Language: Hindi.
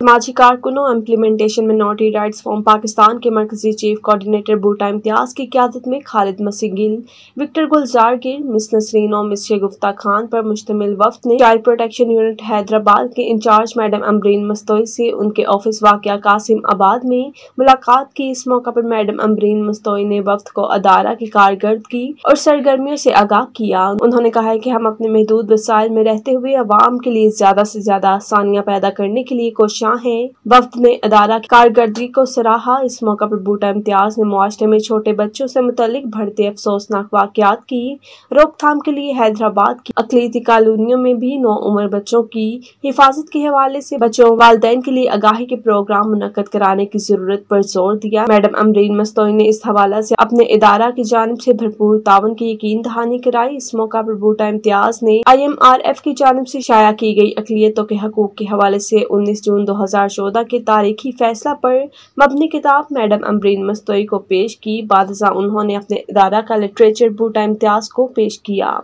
समाजी कारकुनों implementation minority rights form Pakistan के मरकजी चीफ कोऑर्डिनेटर बूटा इम्तियाज की क्यादत में खालिद मसीगिल विक्टर गुलजार गिर मिस नसरीन और मिस गुफ्ता खान पर मुश्तमिल वफ्त ने चाइल्ड प्रोटेक्शन यूनिट हैदराबाद के इंचार्ज मैडम अमरीन मस्तोई से उनके ऑफिस वाक़ कासिम आबाद में मुलाकात की इस मौका पर मैडम अमरीन मस्तोई ने वफ्त को अदारा की कारकर्दगी और सरगर्मियों से आगाह किया उन्होंने कहा कि हम अपने महदूद वसाइल में रहते हुए आवाम के लिए ज्यादा से ज्यादा आसानियाँ पैदा करने के लिए कोशिश वजह हैं वफ्द ने अदारा की कारकर्दगी को सराहा इस मौके पर बूटा इम्तियाज ने मुआरे में छोटे बच्चों से मुतलिक बढ़ते अफसोसनाक वाकत की रोकथाम के लिए हैदराबाद की अकली कॉलोनियों में भी नौ उम्र बच्चों की हिफाजत के हवाले से बच्चों वाले के लिए आगाही के प्रोग्राम मुनद कराने की जरूरत पर जोर दिया मैडम अमरीन मस्तोई ने इस हवाला से अपने इदारा की जानब से भरपूर तावन की यकीन दहानी कराई इस मौका पर बूटा इम्तियाज ने आई एम आर एफ की जानब से शाया की गई अकलीतों के हकूक के हवाले से उन्नीस जून दो 2014 के तारीखी फैसला पर मबनी किताब मैडम अमरीन मस्तोई को पेश की बाद उन्होंने अपने इदारा का लिटरेचर बूटा इम्तियाज़ को पेश किया